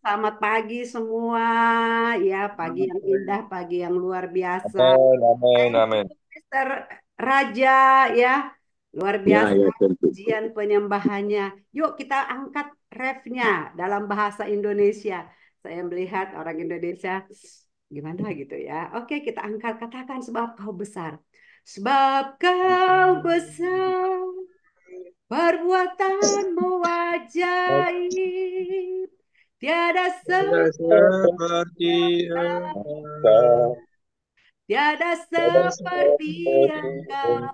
Selamat pagi semua. Ya, pagi yang indah, pagi yang luar biasa. Amin, amin, Mister Raja ya. Luar ya, biasa ya, ya, ujian penyembahannya. Yuk kita angkat refnya dalam bahasa Indonesia. Saya melihat orang Indonesia gimana gitu ya. Oke, kita angkat katakan sebab kau besar. Sebab kau besar, Perbuatan ajaib. Tiada seperti engkau. Tiada seperti engkau.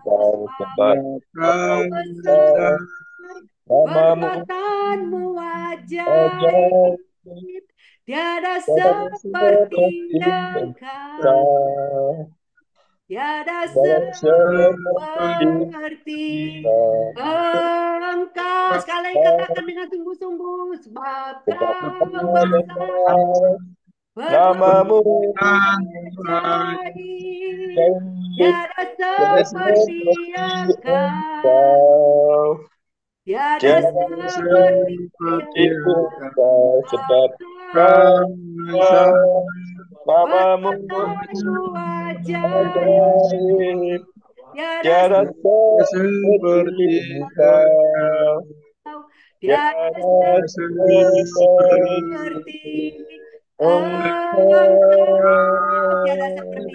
Perbuatanmu ajaib. Tiada seperti engkau. Tiada seperti engkau. Sekali katakan dengan sungguh-sungguh sebab kau Namamu Tiada seperti engkau. Ya, seperti kita sebab Mamamu Tiada seperti kita Tiada seperti Tiada seperti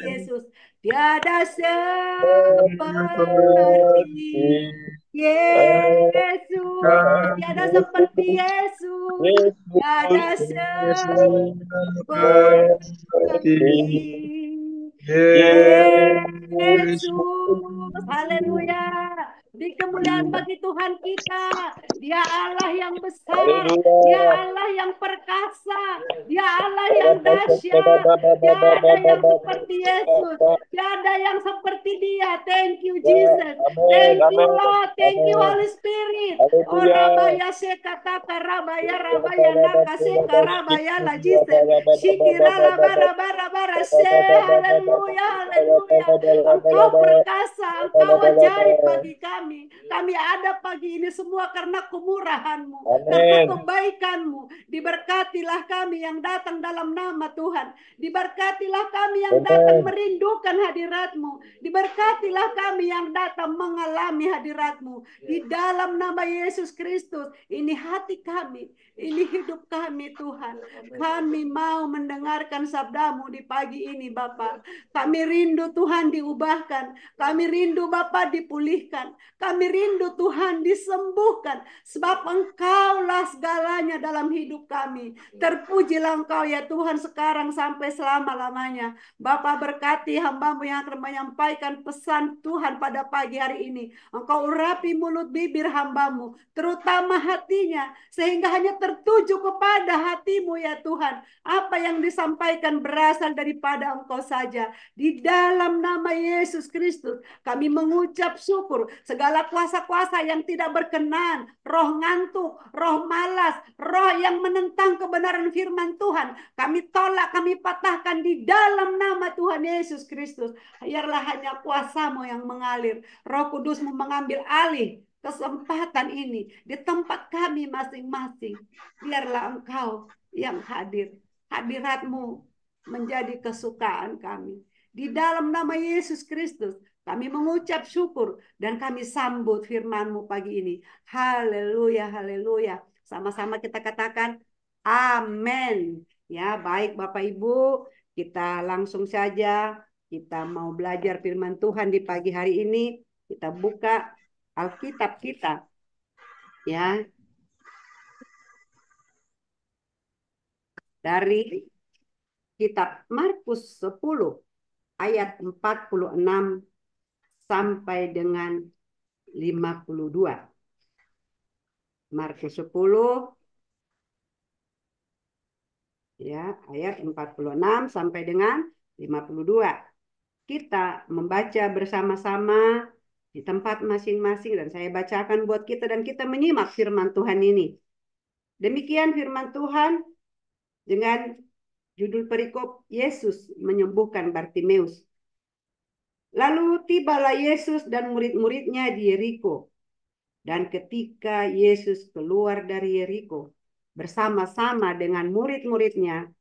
Yesus Tiada seperti Yesus, tiada seperti Yesus, tiada seperti Yesus. Haleluya di kemuliaan hmm. bagi Tuhan kita. Dia Allah yang besar, Dia Allah yang perkasa, Dia Allah yang dahsyat. dia ada yang seperti Yesus, dia ada yang seperti Dia. Thank you Jesus, thank you Lord, thank you Holy Spirit. Oh Rabaya sekata karabaya rabaya ya nakase karabaya la Jesus. Shikira rabara rabara se. Haleluya, haleluya. Engkau perkasa, engkau ajaib bagi kami kami. Kami ada pagi ini semua karena kemurahanmu, karena kebaikanmu. mu Diberkatilah kami yang datang dalam nama Tuhan. Diberkatilah kami yang Amen. datang merindukan hadiratmu. mu Diberkatilah kami yang datang mengalami hadiratmu. mu Di dalam nama Yesus Kristus, ini hati kami, ini hidup kami Tuhan. Kami mau mendengarkan sabdamu di pagi ini Bapak. Kami rindu Tuhan diubahkan. Kami rindu Bapak dipulihkan. Kami rindu Tuhan disembuhkan. Sebab engkaulah segalanya dalam hidup kami. Terpujilah engkau ya Tuhan sekarang sampai selama-lamanya. Bapak berkati hambamu yang akan menyampaikan pesan Tuhan pada pagi hari ini. Engkau urapi mulut bibir hambamu. Terutama hatinya. Sehingga hanya tertuju kepada hatimu ya Tuhan. Apa yang disampaikan berasal daripada engkau saja. Di dalam nama Yesus Kristus kami mengucap syukur. Segala segala kuasa-kuasa yang tidak berkenan, roh ngantuk, roh malas, roh yang menentang kebenaran firman Tuhan, kami tolak, kami patahkan di dalam nama Tuhan Yesus Kristus. Biarlah hanya kuasamu yang mengalir, roh kudus mengambil alih kesempatan ini di tempat kami masing-masing. Biarlah engkau yang hadir. Hadiratmu menjadi kesukaan kami. Di dalam nama Yesus Kristus, kami mengucap syukur dan kami sambut firmanMu pagi ini. Haleluya, haleluya. Sama-sama kita katakan amin. Ya, baik Bapak Ibu, kita langsung saja kita mau belajar firman Tuhan di pagi hari ini. Kita buka Alkitab kita. Ya. Dari kitab Markus 10 ayat 46 sampai dengan 52. Markus 10 ya, ayat 46 sampai dengan 52. Kita membaca bersama-sama di tempat masing-masing dan saya bacakan buat kita dan kita menyimak firman Tuhan ini. Demikian firman Tuhan dengan judul perikop Yesus menyembuhkan Bartimeus. Lalu tibalah Yesus dan murid-muridnya di Yeriko. Dan ketika Yesus keluar dari Yeriko bersama-sama dengan murid-muridnya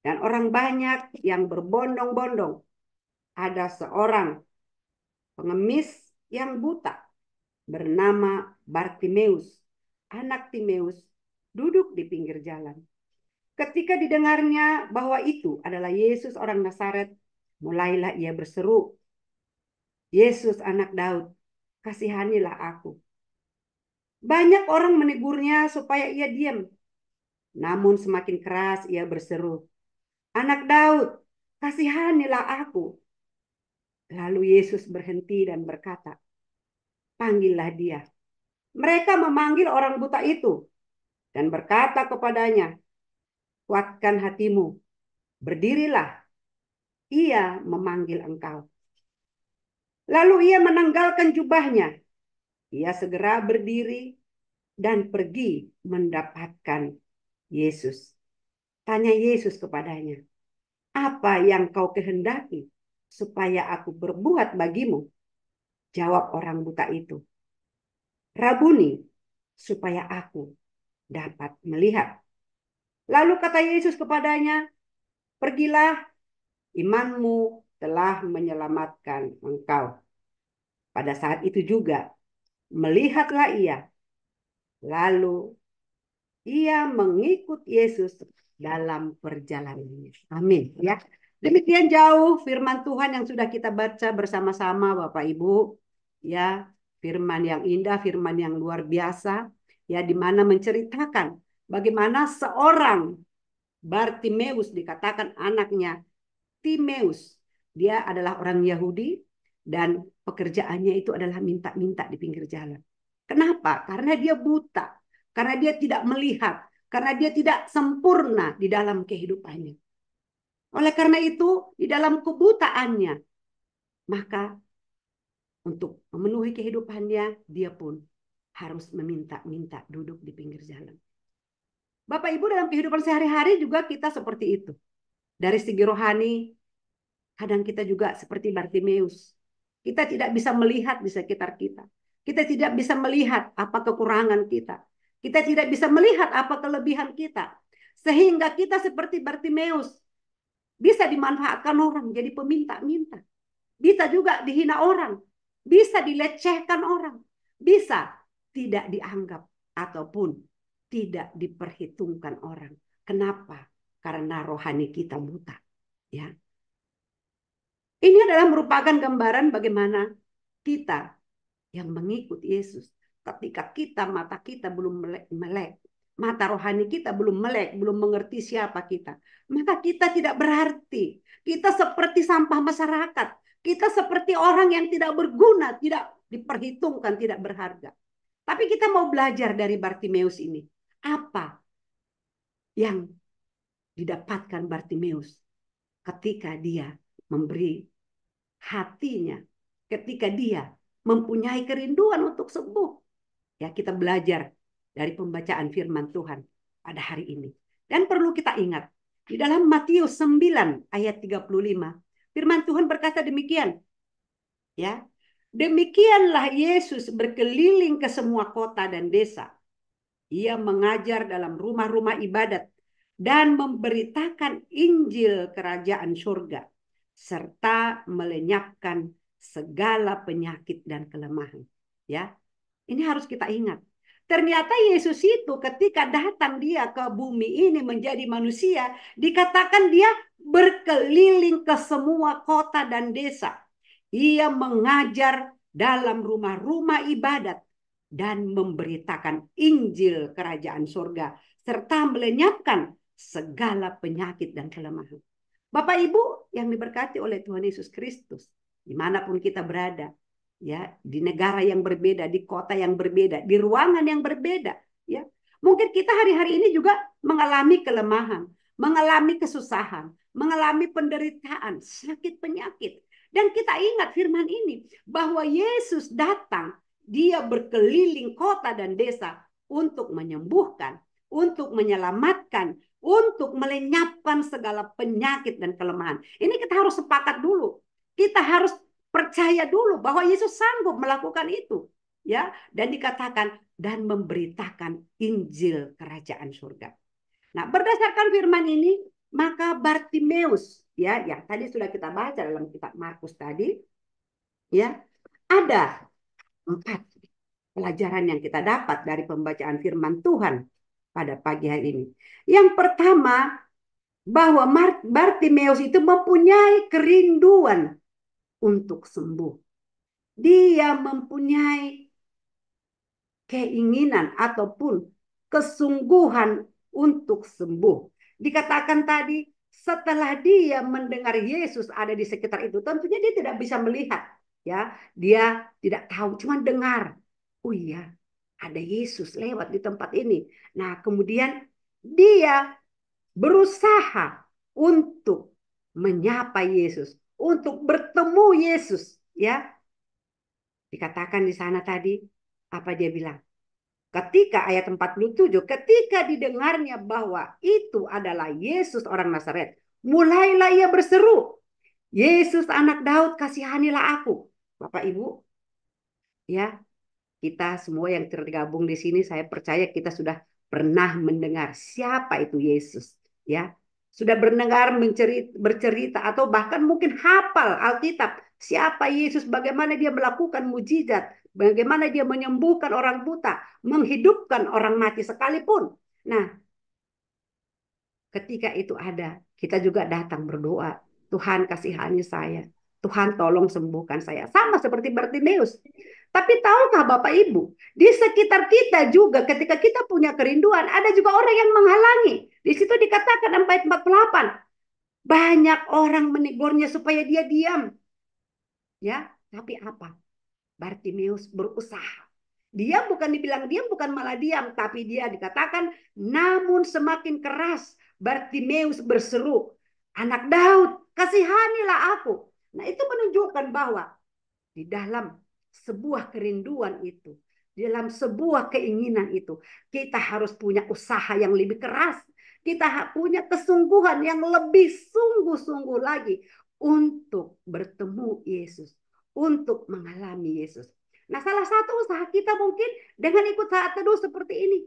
dan orang banyak yang berbondong-bondong, ada seorang pengemis yang buta bernama Bartimeus, anak Timeus, duduk di pinggir jalan. Ketika didengarnya bahwa itu adalah Yesus orang Nazaret, Mulailah ia berseru, Yesus anak Daud, kasihanilah aku. Banyak orang menegurnya supaya ia diam. Namun semakin keras ia berseru, Anak Daud, kasihanilah aku. Lalu Yesus berhenti dan berkata, Panggillah dia. Mereka memanggil orang buta itu dan berkata kepadanya, Kuatkan hatimu, berdirilah, ia memanggil engkau. Lalu ia menanggalkan jubahnya. Ia segera berdiri dan pergi mendapatkan Yesus. Tanya Yesus kepadanya, apa yang kau kehendaki supaya aku berbuat bagimu? Jawab orang buta itu, Rabuni, supaya aku dapat melihat. Lalu kata Yesus kepadanya, pergilah imanmu telah menyelamatkan engkau. Pada saat itu juga, melihatlah ia. Lalu, ia mengikut Yesus dalam perjalanannya. Amin. Ya. Demikian jauh firman Tuhan yang sudah kita baca bersama-sama Bapak Ibu. Ya, firman yang indah, firman yang luar biasa. Ya, di mana menceritakan bagaimana seorang Bartimeus dikatakan anaknya Bartimeus. Dia adalah orang Yahudi dan pekerjaannya itu adalah minta-minta di pinggir jalan. Kenapa? Karena dia buta, karena dia tidak melihat, karena dia tidak sempurna di dalam kehidupannya. Oleh karena itu, di dalam kebutaannya, maka untuk memenuhi kehidupannya, dia pun harus meminta-minta duduk di pinggir jalan. Bapak Ibu dalam kehidupan sehari-hari juga kita seperti itu. Dari segi rohani, kadang kita juga seperti Bartimeus. Kita tidak bisa melihat di sekitar kita. Kita tidak bisa melihat apa kekurangan kita. Kita tidak bisa melihat apa kelebihan kita. Sehingga kita seperti Bartimeus. Bisa dimanfaatkan orang jadi peminta-minta. Bisa juga dihina orang. Bisa dilecehkan orang. Bisa tidak dianggap ataupun tidak diperhitungkan orang. Kenapa? karena rohani kita buta. Ya. Ini adalah merupakan gambaran bagaimana kita yang mengikuti Yesus. Ketika kita, mata kita belum melek, melek mata rohani kita belum melek, belum mengerti siapa kita. Maka kita tidak berarti. Kita seperti sampah masyarakat. Kita seperti orang yang tidak berguna, tidak diperhitungkan, tidak berharga. Tapi kita mau belajar dari Bartimeus ini. Apa yang didapatkan Bartimeus ketika dia memberi hatinya, ketika dia mempunyai kerinduan untuk sembuh. Ya, kita belajar dari pembacaan firman Tuhan pada hari ini. Dan perlu kita ingat, di dalam Matius 9 ayat 35, firman Tuhan berkata demikian. Ya, demikianlah Yesus berkeliling ke semua kota dan desa. Ia mengajar dalam rumah-rumah ibadat dan memberitakan Injil kerajaan surga serta melenyapkan segala penyakit dan kelemahan ya ini harus kita ingat Ternyata Yesus itu ketika datang dia ke bumi ini menjadi manusia, dikatakan dia berkeliling ke semua kota dan desa. Ia mengajar dalam rumah-rumah ibadat dan memberitakan Injil kerajaan surga serta melenyapkan segala penyakit dan kelemahan. Bapak Ibu yang diberkati oleh Tuhan Yesus Kristus, dimanapun kita berada, ya di negara yang berbeda, di kota yang berbeda, di ruangan yang berbeda, ya mungkin kita hari-hari ini juga mengalami kelemahan, mengalami kesusahan, mengalami penderitaan, sakit penyakit. Dan kita ingat firman ini bahwa Yesus datang, dia berkeliling kota dan desa untuk menyembuhkan, untuk menyelamatkan, untuk melenyapkan segala penyakit dan kelemahan. Ini kita harus sepakat dulu. Kita harus percaya dulu bahwa Yesus sanggup melakukan itu, ya. Dan dikatakan dan memberitakan Injil kerajaan surga. Nah, berdasarkan firman ini, maka Bartimeus, ya, yang tadi sudah kita baca dalam kitab Markus tadi, ya, ada empat pelajaran yang kita dapat dari pembacaan firman Tuhan pada pagi hari ini. Yang pertama, bahwa Bartimeus itu mempunyai kerinduan untuk sembuh. Dia mempunyai keinginan ataupun kesungguhan untuk sembuh. Dikatakan tadi, setelah dia mendengar Yesus ada di sekitar itu, tentunya dia tidak bisa melihat, ya. Dia tidak tahu, cuma dengar. Oh iya, ada Yesus lewat di tempat ini. Nah, kemudian dia berusaha untuk menyapa Yesus, untuk bertemu Yesus, ya. Dikatakan di sana tadi apa dia bilang? Ketika ayat 47, ketika didengarnya bahwa itu adalah Yesus orang Nazaret, mulailah ia berseru, Yesus anak Daud kasihanilah aku. Bapak Ibu, ya kita semua yang tergabung di sini saya percaya kita sudah pernah mendengar siapa itu Yesus, ya. Sudah mendengar bercerita atau bahkan mungkin hafal Alkitab siapa Yesus, bagaimana dia melakukan mujizat, bagaimana dia menyembuhkan orang buta, menghidupkan orang mati sekalipun. Nah, ketika itu ada, kita juga datang berdoa, Tuhan kasihani saya, Tuhan tolong sembuhkan saya. Sama seperti Bartimeus. Tapi tahukah Bapak Ibu, di sekitar kita juga ketika kita punya kerinduan, ada juga orang yang menghalangi. Di situ dikatakan ayat 48. Banyak orang menegurnya supaya dia diam. Ya, tapi apa? Bartimeus berusaha. Dia bukan dibilang diam, bukan malah diam. Tapi dia dikatakan, namun semakin keras Bartimeus berseru. Anak Daud, kasihanilah aku. Nah itu menunjukkan bahwa di dalam sebuah kerinduan itu, dalam sebuah keinginan itu, kita harus punya usaha yang lebih keras, kita punya kesungguhan yang lebih sungguh-sungguh lagi untuk bertemu Yesus, untuk mengalami Yesus. Nah, salah satu usaha kita mungkin dengan ikut saat teduh seperti ini,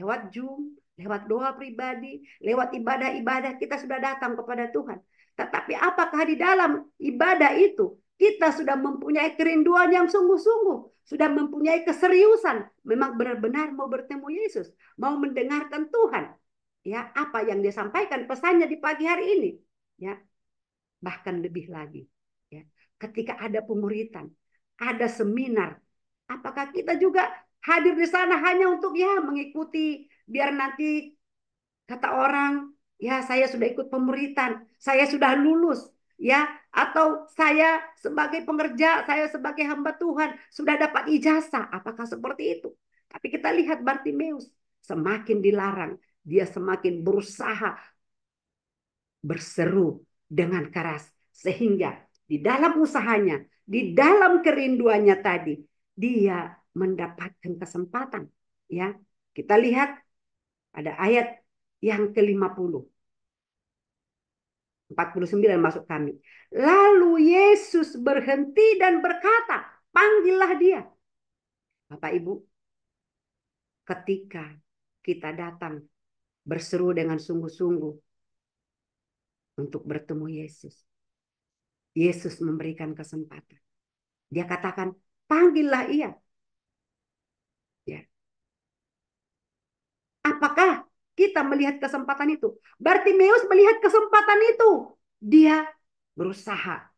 lewat jum, lewat doa pribadi, lewat ibadah-ibadah kita sudah datang kepada Tuhan. Tetapi apakah di dalam ibadah itu kita sudah mempunyai kerinduan yang sungguh-sungguh, sudah mempunyai keseriusan, memang benar-benar mau bertemu Yesus, mau mendengarkan Tuhan. Ya, apa yang dia sampaikan pesannya di pagi hari ini, ya. Bahkan lebih lagi, ya. Ketika ada pemuritan, ada seminar, apakah kita juga hadir di sana hanya untuk ya mengikuti biar nanti kata orang ya saya sudah ikut pemuritan, saya sudah lulus, ya atau saya sebagai pengerja, saya sebagai hamba Tuhan sudah dapat ijazah. Apakah seperti itu? Tapi kita lihat Bartimeus semakin dilarang, dia semakin berusaha berseru dengan keras sehingga di dalam usahanya, di dalam kerinduannya tadi, dia mendapatkan kesempatan, ya. Kita lihat ada ayat yang ke-50. 49 masuk kami. Lalu Yesus berhenti dan berkata, panggillah dia. Bapak Ibu, ketika kita datang berseru dengan sungguh-sungguh untuk bertemu Yesus. Yesus memberikan kesempatan. Dia katakan, panggillah ia. Ya. Apakah kita melihat kesempatan itu. Bartimeus melihat kesempatan itu. Dia berusaha.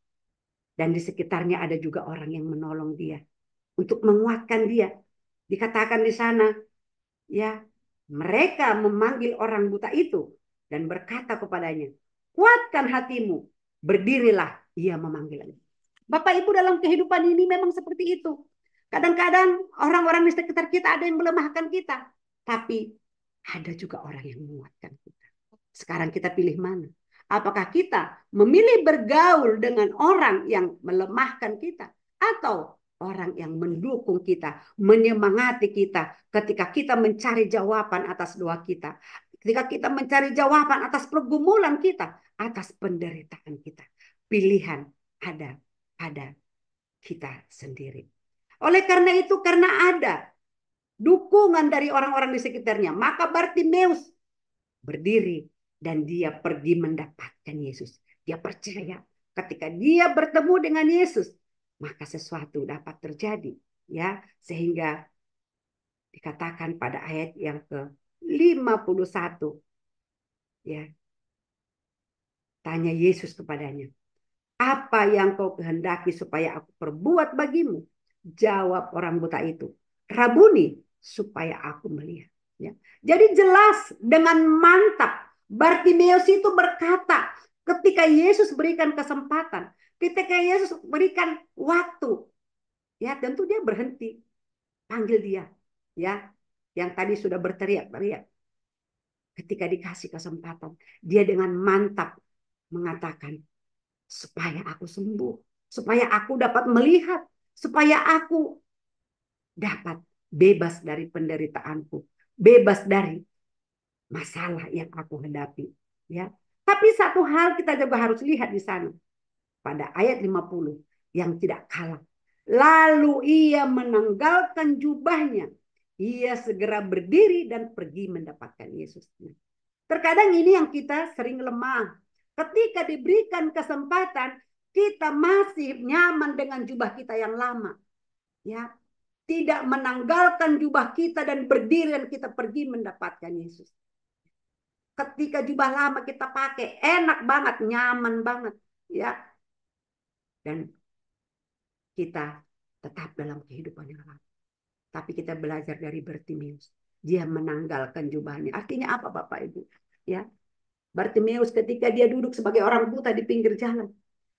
Dan di sekitarnya ada juga orang yang menolong dia. Untuk menguatkan dia. Dikatakan di sana, ya mereka memanggil orang buta itu. Dan berkata kepadanya, kuatkan hatimu, berdirilah. Ia memanggil. Bapak Ibu dalam kehidupan ini memang seperti itu. Kadang-kadang orang-orang di sekitar kita ada yang melemahkan kita. Tapi ada juga orang yang menguatkan kita. Sekarang kita pilih mana? Apakah kita memilih bergaul dengan orang yang melemahkan kita atau orang yang mendukung kita, menyemangati kita ketika kita mencari jawaban atas doa kita, ketika kita mencari jawaban atas pergumulan kita, atas penderitaan kita. Pilihan ada pada kita sendiri. Oleh karena itu, karena ada dukungan dari orang-orang di sekitarnya. Maka Bartimeus berdiri dan dia pergi mendapatkan Yesus. Dia percaya ketika dia bertemu dengan Yesus, maka sesuatu dapat terjadi, ya. Sehingga dikatakan pada ayat yang ke-51 ya. Tanya Yesus kepadanya, "Apa yang kau kehendaki supaya aku perbuat bagimu?" Jawab orang buta itu, "Rabuni," supaya aku melihat. Ya. Jadi jelas dengan mantap Bartimeus itu berkata ketika Yesus berikan kesempatan, ketika Yesus berikan waktu, ya tentu dia berhenti panggil dia, ya yang tadi sudah berteriak-teriak. Ketika dikasih kesempatan, dia dengan mantap mengatakan supaya aku sembuh, supaya aku dapat melihat, supaya aku dapat bebas dari penderitaanku, bebas dari masalah yang aku hadapi, ya. Tapi satu hal kita juga harus lihat di sana. Pada ayat 50 yang tidak kalah. Lalu ia menanggalkan jubahnya. Ia segera berdiri dan pergi mendapatkan Yesus. Terkadang ini yang kita sering lemah. Ketika diberikan kesempatan, kita masih nyaman dengan jubah kita yang lama. Ya, tidak menanggalkan jubah kita dan berdiri dan kita pergi mendapatkan Yesus. Ketika jubah lama kita pakai, enak banget, nyaman banget, ya. Dan kita tetap dalam kehidupan yang lama. Tapi kita belajar dari Bertimius. Dia menanggalkan jubahnya. Artinya apa Bapak Ibu? Ya. Bartimeus ketika dia duduk sebagai orang buta di pinggir jalan.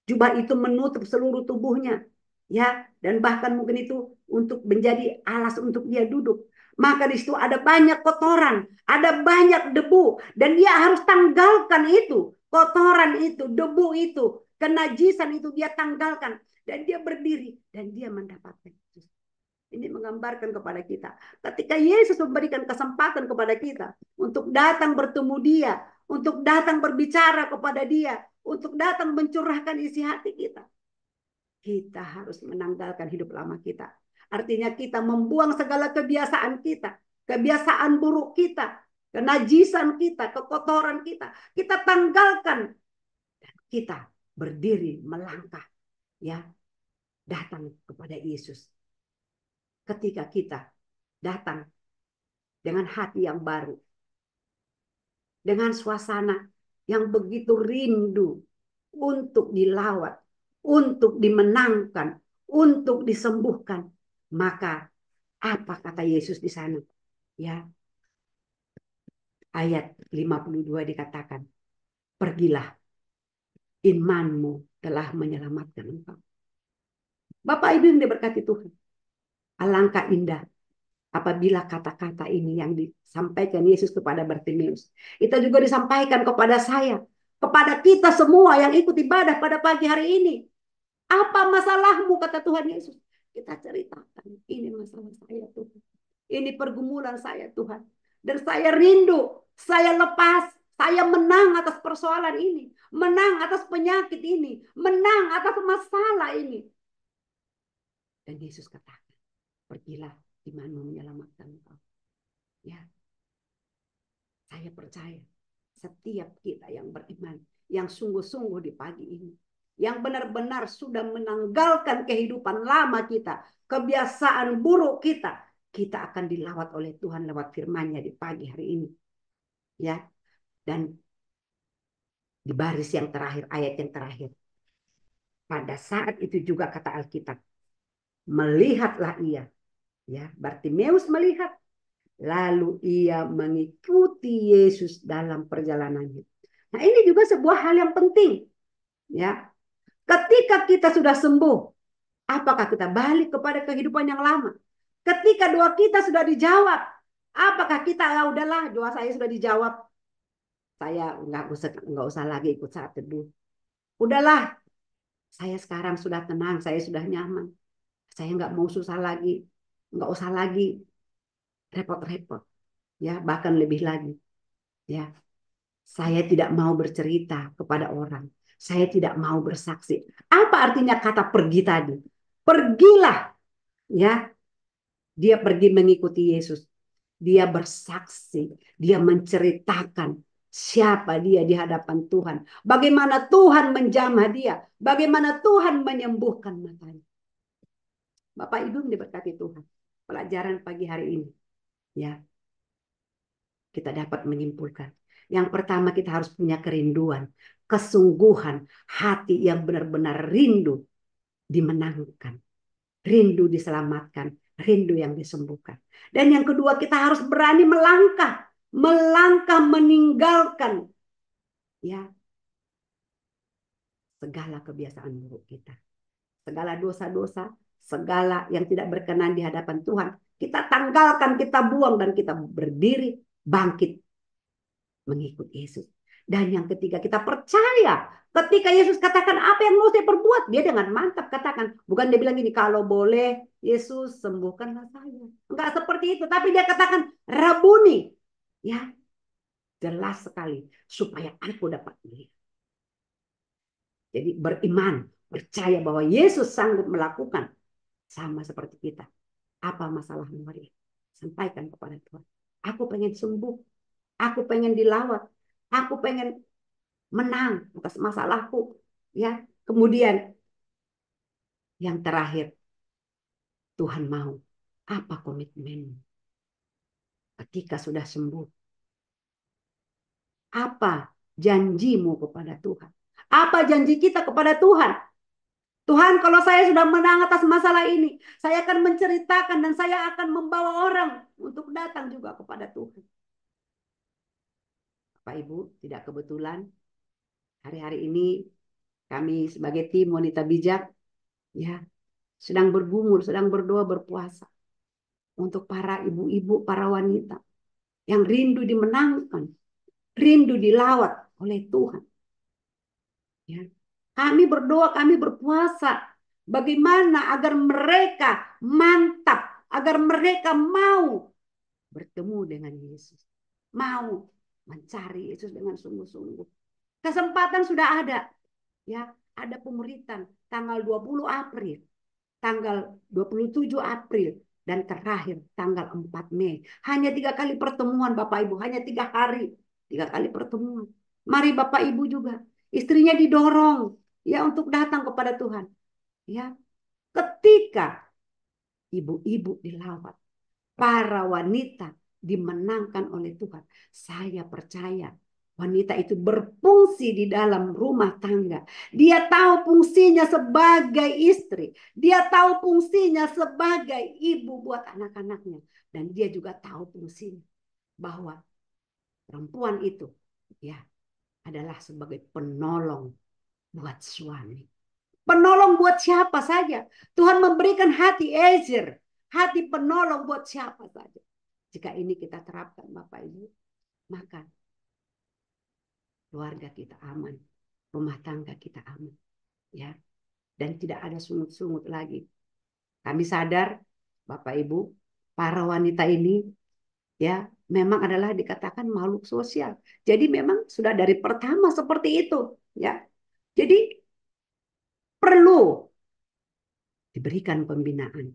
Jubah itu menutup seluruh tubuhnya ya dan bahkan mungkin itu untuk menjadi alas untuk dia duduk maka di situ ada banyak kotoran, ada banyak debu, dan dia harus tanggalkan itu, kotoran itu, debu itu, kenajisan itu dia tanggalkan, dan dia berdiri, dan dia mendapatkan Ini menggambarkan kepada kita, ketika Yesus memberikan kesempatan kepada kita untuk datang bertemu Dia, untuk datang berbicara kepada Dia, untuk datang mencurahkan isi hati kita, kita harus menanggalkan hidup lama kita. Artinya kita membuang segala kebiasaan kita, kebiasaan buruk kita, kenajisan kita, kekotoran kita. Kita tanggalkan dan kita berdiri melangkah ya datang kepada Yesus. Ketika kita datang dengan hati yang baru, dengan suasana yang begitu rindu untuk dilawat untuk dimenangkan, untuk disembuhkan. Maka apa kata Yesus di sana? Ya. Ayat 52 dikatakan, "Pergilah, imanmu telah menyelamatkan engkau." Bapak Ibu yang diberkati Tuhan, alangkah indah apabila kata-kata ini yang disampaikan Yesus kepada Bartimius. Itu juga disampaikan kepada saya, kepada kita semua yang ikut ibadah pada pagi hari ini. Apa masalahmu kata Tuhan Yesus? Kita ceritakan, ini masalah saya Tuhan. Ini pergumulan saya Tuhan. Dan saya rindu, saya lepas, saya menang atas persoalan ini, menang atas penyakit ini, menang atas masalah ini. Dan Yesus katakan, pergilah imanmu menyelamatkan engkau. Ya. Saya percaya setiap kita yang beriman, yang sungguh-sungguh di pagi ini, yang benar-benar sudah menanggalkan kehidupan lama kita, kebiasaan buruk kita, kita akan dilawat oleh Tuhan lewat firman-Nya di pagi hari ini. Ya. Dan di baris yang terakhir, ayat yang terakhir. Pada saat itu juga kata Alkitab, melihatlah ia. Ya, Bartimeus melihat. Lalu ia mengikuti Yesus dalam perjalanannya. Nah, ini juga sebuah hal yang penting. Ya, Ketika kita sudah sembuh, apakah kita balik kepada kehidupan yang lama? Ketika doa kita sudah dijawab, apakah kita ya udahlah doa saya sudah dijawab, saya nggak usah nggak usah lagi ikut saat teduh. Udahlah, saya sekarang sudah tenang, saya sudah nyaman, saya nggak mau susah lagi, nggak usah lagi repot-repot, ya bahkan lebih lagi, ya saya tidak mau bercerita kepada orang saya tidak mau bersaksi. Apa artinya kata pergi tadi? Pergilah. Ya. Dia pergi mengikuti Yesus. Dia bersaksi, dia menceritakan siapa dia di hadapan Tuhan, bagaimana Tuhan menjamah dia, bagaimana Tuhan menyembuhkan matanya. Bapak Ibu diberkati Tuhan. Pelajaran pagi hari ini ya. Kita dapat menyimpulkan. Yang pertama kita harus punya kerinduan kesungguhan, hati yang benar-benar rindu dimenangkan, rindu diselamatkan, rindu yang disembuhkan. Dan yang kedua kita harus berani melangkah, melangkah meninggalkan ya segala kebiasaan buruk kita. Segala dosa-dosa, segala yang tidak berkenan di hadapan Tuhan, kita tanggalkan, kita buang dan kita berdiri bangkit mengikut Yesus dan yang ketiga, kita percaya ketika Yesus katakan apa yang mau saya perbuat, dia dengan mantap katakan, bukan dia bilang gini, kalau boleh Yesus sembuhkanlah saya. Enggak seperti itu, tapi dia katakan rabuni. Ya, jelas sekali supaya aku dapat melihat. Jadi beriman, percaya bahwa Yesus sanggup melakukan sama seperti kita. Apa masalahmu hari ini? Sampaikan kepada Tuhan. Aku pengen sembuh. Aku pengen dilawat Aku pengen menang atas masalahku. Ya, kemudian yang terakhir, Tuhan mau apa komitmenmu? Ketika sudah sembuh, apa janjimu kepada Tuhan? Apa janji kita kepada Tuhan? Tuhan, kalau saya sudah menang atas masalah ini, saya akan menceritakan dan saya akan membawa orang untuk datang juga kepada Tuhan. Pak Ibu, tidak kebetulan. Hari-hari ini kami sebagai tim wanita bijak ya sedang bergumul, sedang berdoa berpuasa untuk para ibu-ibu, para wanita yang rindu dimenangkan, rindu dilawat oleh Tuhan. Ya. Kami berdoa, kami berpuasa bagaimana agar mereka mantap, agar mereka mau bertemu dengan Yesus, mau mencari Yesus dengan sungguh-sungguh. Kesempatan sudah ada. Ya, ada pemberitaan tanggal 20 April, tanggal 27 April, dan terakhir tanggal 4 Mei. Hanya tiga kali pertemuan Bapak Ibu, hanya tiga hari. Tiga kali pertemuan. Mari Bapak Ibu juga. Istrinya didorong ya untuk datang kepada Tuhan. Ya, ketika ibu-ibu dilawat, para wanita dimenangkan oleh Tuhan. Saya percaya wanita itu berfungsi di dalam rumah tangga. Dia tahu fungsinya sebagai istri, dia tahu fungsinya sebagai ibu buat anak-anaknya, dan dia juga tahu fungsinya bahwa perempuan itu ya adalah sebagai penolong buat suami. Penolong buat siapa saja. Tuhan memberikan hati Ezer, hati penolong buat siapa saja. Jika ini kita terapkan Bapak Ibu, maka keluarga kita aman, rumah tangga kita aman. ya Dan tidak ada sungut-sungut lagi. Kami sadar Bapak Ibu, para wanita ini ya memang adalah dikatakan makhluk sosial. Jadi memang sudah dari pertama seperti itu, ya. Jadi perlu diberikan pembinaan.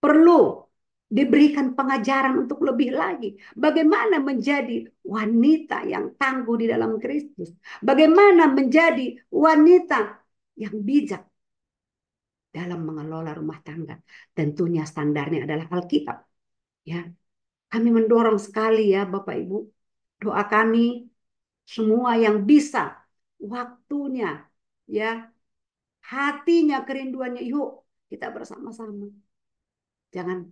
Perlu diberikan pengajaran untuk lebih lagi. Bagaimana menjadi wanita yang tangguh di dalam Kristus. Bagaimana menjadi wanita yang bijak dalam mengelola rumah tangga. Tentunya standarnya adalah Alkitab. Ya. Kami mendorong sekali ya Bapak Ibu. Doa kami semua yang bisa waktunya ya hatinya kerinduannya yuk kita bersama-sama. Jangan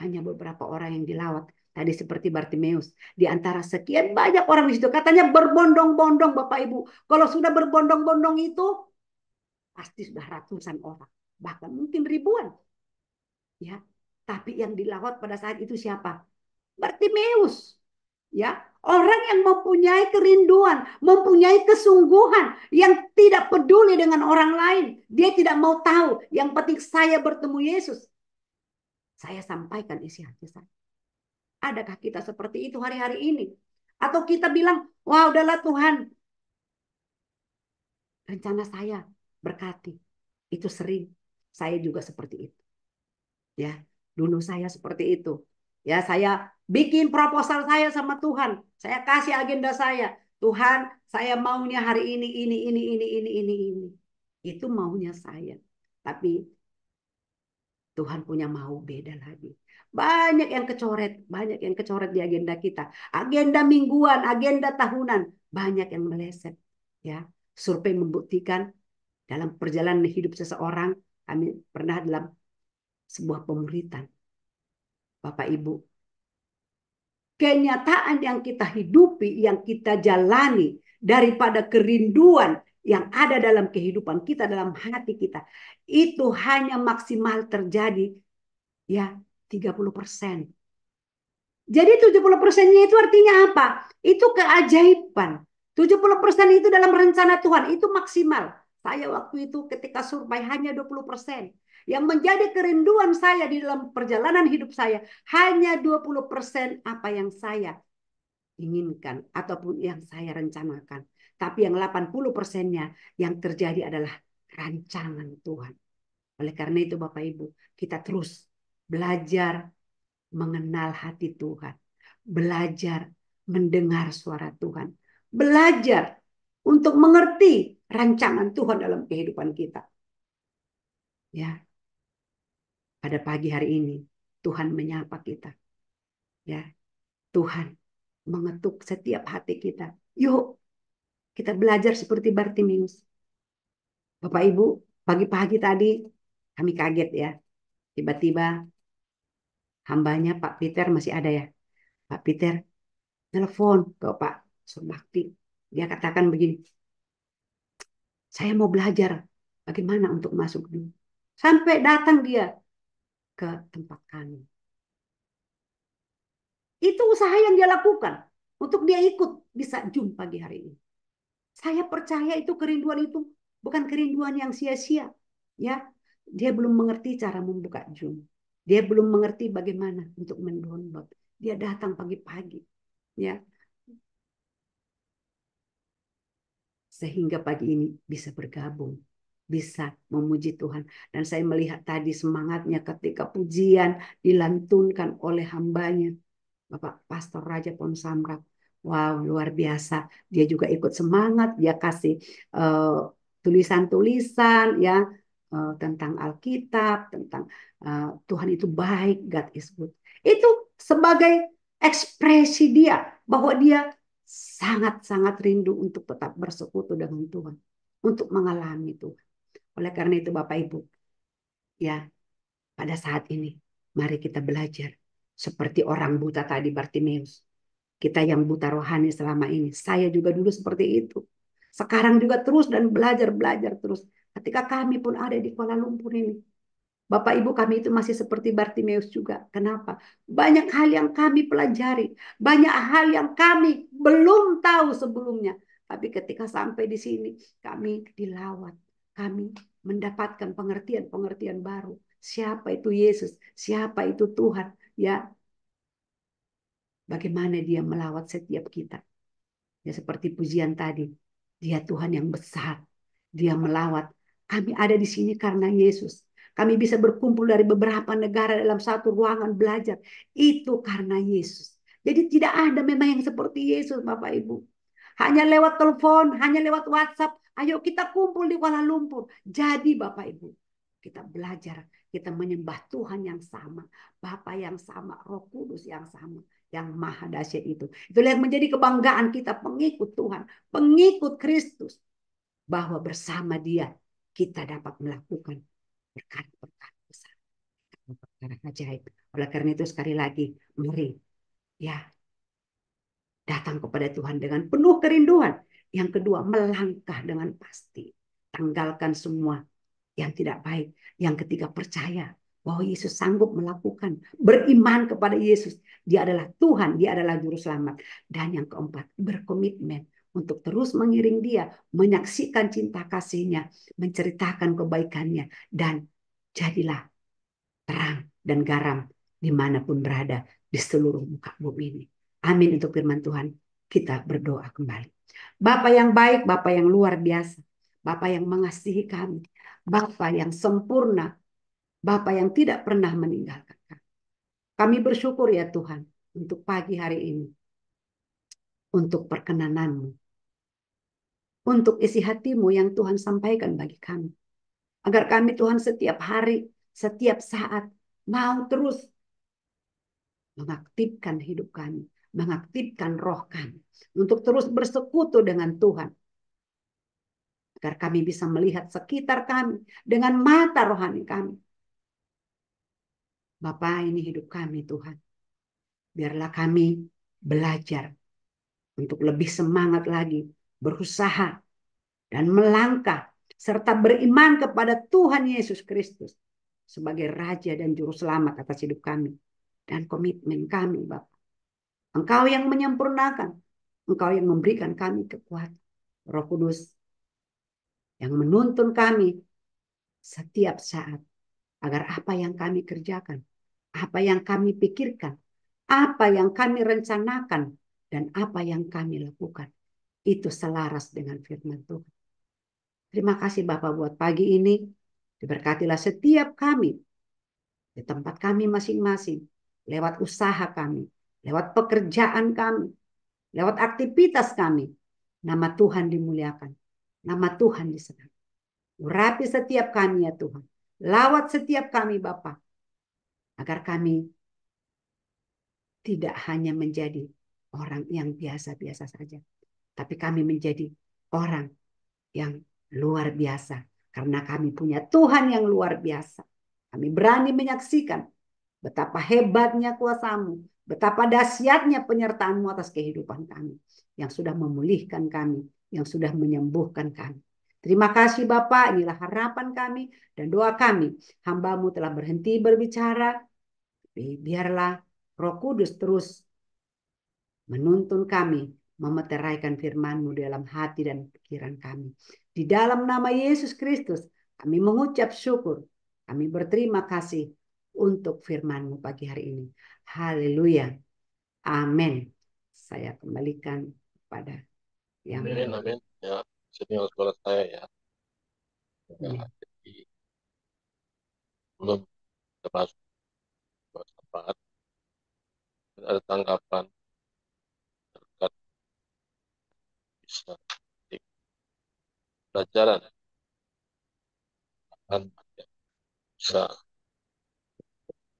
hanya beberapa orang yang dilawat. Tadi seperti Bartimeus, di antara sekian banyak orang di situ, katanya berbondong-bondong Bapak Ibu. Kalau sudah berbondong-bondong itu, pasti sudah ratusan orang, bahkan mungkin ribuan. Ya, tapi yang dilawat pada saat itu siapa? Bartimeus. Ya, orang yang mempunyai kerinduan, mempunyai kesungguhan, yang tidak peduli dengan orang lain. Dia tidak mau tahu, yang penting saya bertemu Yesus saya sampaikan isi hati saya. Adakah kita seperti itu hari-hari ini? Atau kita bilang, wah udahlah Tuhan. Rencana saya berkati. Itu sering. Saya juga seperti itu. Ya, dulu saya seperti itu. Ya, saya bikin proposal saya sama Tuhan. Saya kasih agenda saya. Tuhan, saya maunya hari ini, ini, ini, ini, ini, ini, ini. Itu maunya saya. Tapi Tuhan punya mau beda lagi. Banyak yang kecoret, banyak yang kecoret di agenda kita. Agenda mingguan, agenda tahunan, banyak yang meleset. Ya, survei membuktikan dalam perjalanan hidup seseorang, kami pernah dalam sebuah pemuritan. Bapak Ibu, kenyataan yang kita hidupi, yang kita jalani daripada kerinduan yang ada dalam kehidupan kita, dalam hati kita, itu hanya maksimal terjadi ya 30%. Jadi 70 persennya itu artinya apa? Itu keajaiban. 70 persen itu dalam rencana Tuhan, itu maksimal. Saya waktu itu ketika survei hanya 20 persen. Yang menjadi kerinduan saya di dalam perjalanan hidup saya hanya 20 persen apa yang saya inginkan ataupun yang saya rencanakan. Tapi yang 80 persennya yang terjadi adalah rancangan Tuhan. Oleh karena itu Bapak Ibu, kita terus belajar mengenal hati Tuhan. Belajar mendengar suara Tuhan. Belajar untuk mengerti rancangan Tuhan dalam kehidupan kita. Ya. Pada pagi hari ini Tuhan menyapa kita. Ya. Tuhan mengetuk setiap hati kita. Yuk, kita belajar seperti Bartimius. Bapak Ibu, pagi-pagi tadi kami kaget ya. Tiba-tiba hambanya Pak Peter masih ada ya. Pak Peter telepon ke Pak Surbakti. Dia katakan begini, saya mau belajar bagaimana untuk masuk dulu. Sampai datang dia ke tempat kami. Itu usaha yang dia lakukan untuk dia ikut bisa jumpa pagi hari ini. Saya percaya itu kerinduan itu bukan kerinduan yang sia-sia. Ya, dia belum mengerti cara membuka Zoom. Dia belum mengerti bagaimana untuk mendownload. Dia datang pagi-pagi. Ya, sehingga pagi ini bisa bergabung, bisa memuji Tuhan. Dan saya melihat tadi semangatnya ketika pujian dilantunkan oleh hambanya. Bapak Pastor Raja Ponsamrak Wow, luar biasa. Dia juga ikut semangat, dia kasih eh, tulisan-tulisan uh, ya uh, tentang Alkitab, tentang uh, Tuhan itu baik, God is good. Itu sebagai ekspresi dia bahwa dia sangat-sangat rindu untuk tetap bersekutu dengan Tuhan, untuk mengalami Tuhan. Oleh karena itu Bapak Ibu, ya pada saat ini mari kita belajar seperti orang buta tadi Bartimeus kita yang buta rohani selama ini. Saya juga dulu seperti itu. Sekarang juga terus dan belajar-belajar terus. Ketika kami pun ada di Kuala Lumpur ini. Bapak Ibu kami itu masih seperti Bartimeus juga. Kenapa? Banyak hal yang kami pelajari. Banyak hal yang kami belum tahu sebelumnya. Tapi ketika sampai di sini, kami dilawat. Kami mendapatkan pengertian-pengertian baru. Siapa itu Yesus? Siapa itu Tuhan? Ya, bagaimana dia melawat setiap kita. Ya seperti pujian tadi, dia Tuhan yang besar. Dia melawat. Kami ada di sini karena Yesus. Kami bisa berkumpul dari beberapa negara dalam satu ruangan belajar. Itu karena Yesus. Jadi tidak ada memang yang seperti Yesus Bapak Ibu. Hanya lewat telepon, hanya lewat WhatsApp. Ayo kita kumpul di Kuala Lumpur. Jadi Bapak Ibu, kita belajar, kita menyembah Tuhan yang sama, Bapak yang sama, Roh Kudus yang sama yang maha dahsyat itu. Itulah yang menjadi kebanggaan kita pengikut Tuhan, pengikut Kristus. Bahwa bersama dia kita dapat melakukan perkara-perkara besar. Perkara ajaib. Oleh karena itu sekali lagi, mari ya datang kepada Tuhan dengan penuh kerinduan. Yang kedua, melangkah dengan pasti. Tanggalkan semua yang tidak baik. Yang ketiga, percaya bahwa Yesus sanggup melakukan. Beriman kepada Yesus. Dia adalah Tuhan, dia adalah juru selamat. Dan yang keempat, berkomitmen untuk terus mengiring dia, menyaksikan cinta kasihnya, menceritakan kebaikannya, dan jadilah terang dan garam dimanapun berada di seluruh muka bumi ini. Amin untuk firman Tuhan. Kita berdoa kembali. Bapa yang baik, Bapa yang luar biasa, Bapa yang mengasihi kami, Bapa yang sempurna, Bapa yang tidak pernah meninggalkan kami. Kami bersyukur ya Tuhan untuk pagi hari ini. Untuk perkenananmu. Untuk isi hatimu yang Tuhan sampaikan bagi kami. Agar kami Tuhan setiap hari, setiap saat mau terus mengaktifkan hidup kami. Mengaktifkan roh kami. Untuk terus bersekutu dengan Tuhan agar kami bisa melihat sekitar kami dengan mata rohani kami, Bapak ini hidup kami Tuhan. Biarlah kami belajar untuk lebih semangat lagi, berusaha dan melangkah serta beriman kepada Tuhan Yesus Kristus sebagai Raja dan Juru Selamat atas hidup kami dan komitmen kami Bapak. Engkau yang menyempurnakan, Engkau yang memberikan kami kekuatan. Roh Kudus yang menuntun kami setiap saat agar apa yang kami kerjakan apa yang kami pikirkan, apa yang kami rencanakan, dan apa yang kami lakukan. Itu selaras dengan firman Tuhan. Terima kasih Bapak buat pagi ini. Diberkatilah setiap kami di tempat kami masing-masing, lewat usaha kami, lewat pekerjaan kami, lewat aktivitas kami. Nama Tuhan dimuliakan. Nama Tuhan diserang. Urapi setiap kami ya Tuhan. Lawat setiap kami Bapak agar kami tidak hanya menjadi orang yang biasa-biasa saja, tapi kami menjadi orang yang luar biasa karena kami punya Tuhan yang luar biasa. Kami berani menyaksikan betapa hebatnya kuasamu, betapa dahsyatnya penyertaanmu atas kehidupan kami yang sudah memulihkan kami, yang sudah menyembuhkan kami. Terima kasih Bapak, inilah harapan kami dan doa kami. Hambamu telah berhenti berbicara, biarlah roh kudus terus menuntun kami, memeteraikan FirmanMu dalam hati dan pikiran kami. Di dalam nama Yesus Kristus, kami mengucap syukur, kami berterima kasih untuk FirmanMu pagi hari ini. Haleluya. Amin. Saya kembalikan kepada yang amin, amin. Ya senior sekolah saya ya hmm. jadi belum termasuk buat tempat ada tanggapan terkait bisa pelajaran dan bisa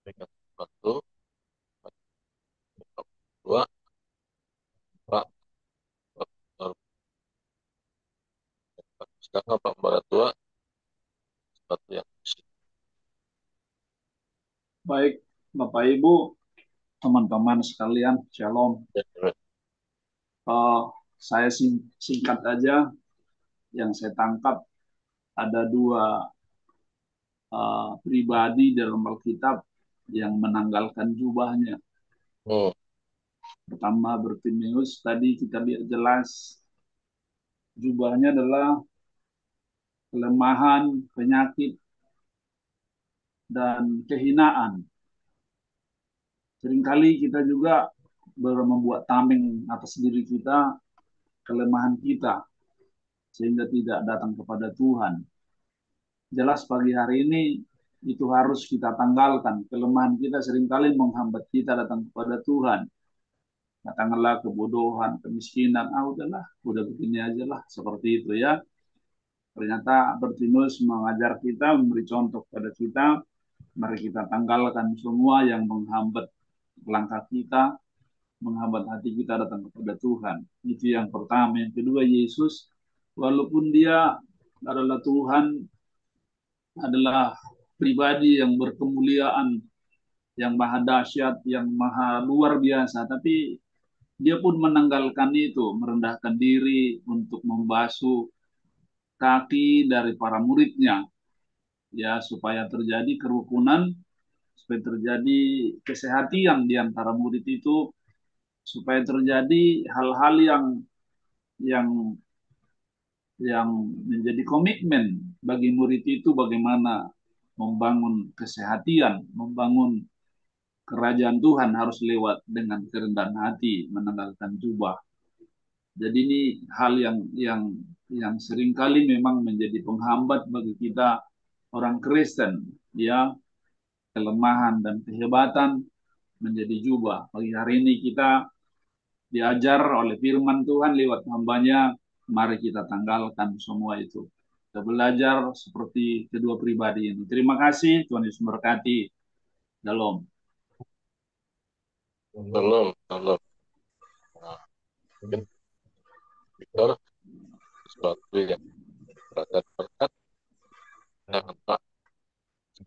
memberikan sesuatu dua pak sekarang apa tua yang baik bapak ibu teman-teman sekalian shalom uh, saya sing singkat aja yang saya tangkap ada dua uh, pribadi dalam Alkitab yang menanggalkan jubahnya. Oh. Pertama Bertimeus tadi kita lihat jelas jubahnya adalah kelemahan, penyakit, dan kehinaan. Seringkali kita juga membuat tameng atas diri kita, kelemahan kita, sehingga tidak datang kepada Tuhan. Jelas pagi hari ini itu harus kita tanggalkan. Kelemahan kita seringkali menghambat kita datang kepada Tuhan. Katakanlah kebodohan, kemiskinan, ah udahlah, udah begini aja lah, seperti itu ya. Ternyata Bertinus mengajar kita, memberi contoh kepada kita, mari kita tanggalkan semua yang menghambat langkah kita, menghambat hati kita datang kepada Tuhan. Itu yang pertama. Yang kedua, Yesus, walaupun dia adalah Tuhan, adalah pribadi yang berkemuliaan, yang maha dahsyat, yang maha luar biasa, tapi dia pun menanggalkan itu, merendahkan diri untuk membasuh kaki dari para muridnya ya supaya terjadi kerukunan supaya terjadi kesehatian di antara murid itu supaya terjadi hal-hal yang yang yang menjadi komitmen bagi murid itu bagaimana membangun kesehatian, membangun kerajaan Tuhan harus lewat dengan kerendahan hati, menanggalkan jubah. Jadi ini hal yang yang yang seringkali memang menjadi penghambat bagi kita orang Kristen ya kelemahan dan kehebatan menjadi jubah pagi hari ini kita diajar oleh firman Tuhan lewat hambanya mari kita tanggalkan semua itu kita belajar seperti kedua pribadi ini terima kasih Tuhan Yesus memberkati Dalam. Dalam, dalam. Victor sesuatu yang berada berkat jangan ya. pak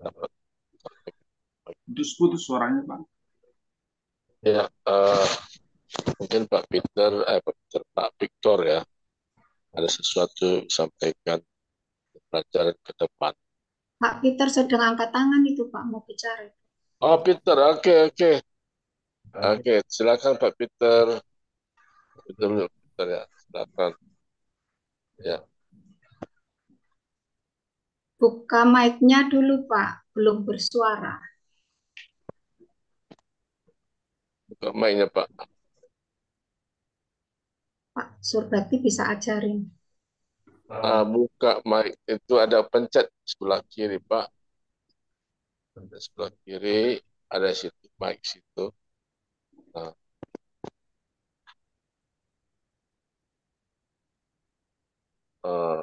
dapat putus-putus suaranya pak ya uh, mungkin Pak Peter eh Pak Peter Pak Victor ya ada sesuatu sampaikan pelajaran ke depan Pak Peter sedang angkat tangan itu Pak mau bicara Oh Peter oke okay, oke okay. oke okay, silakan Pak Peter Peter, Peter ya silakan Ya. Buka mic-nya dulu, Pak. Belum bersuara. Buka mic-nya, Pak. Pak Surbati bisa ajarin. Uh, buka mic itu ada pencet sebelah kiri, Pak. Pencet sebelah kiri ada situ mic situ. Nah. eh,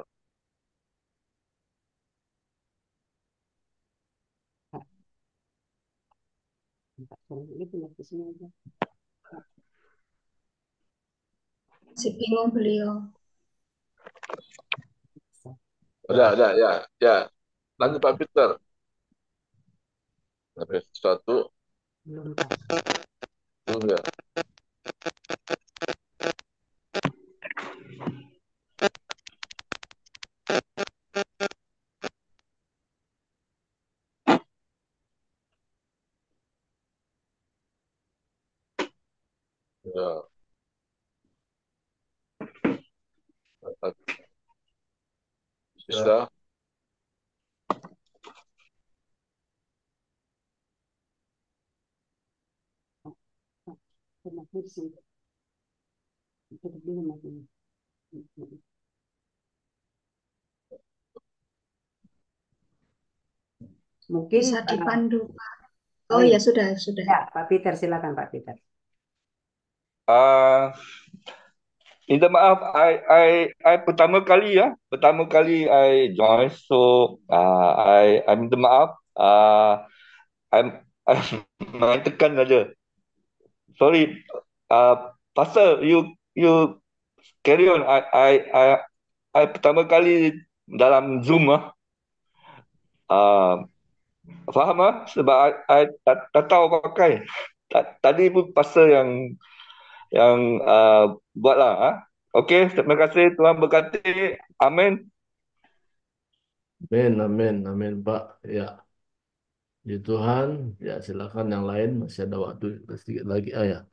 Masih bingung beliau. Udah, udah, ya, ya. Lanjut Pak Peter. Tapi satu. Belum, ya. Is uh, Mungkin bisa uh, dipandu. pak oh, oh iya. ya sudah sudah. Ya, Pak Peter silakan Pak Peter. Uh, minta maaf I I I pertama kali ya pertama kali I join so uh, I I minta maaf uh, I I main tekan saja sorry uh, pasal you you carry on I I I I pertama kali dalam zoom ah uh, faham ah sebab I, I tak, tak tahu pakai tadi pun pasal yang yang uh, buatlah. Ha? Ah. Okey, terima kasih Tuhan berkati. Amin. Amin, amin, amin, Pak. Ya. di ya Tuhan, ya silakan yang lain masih ada waktu sedikit lagi. Ah ya.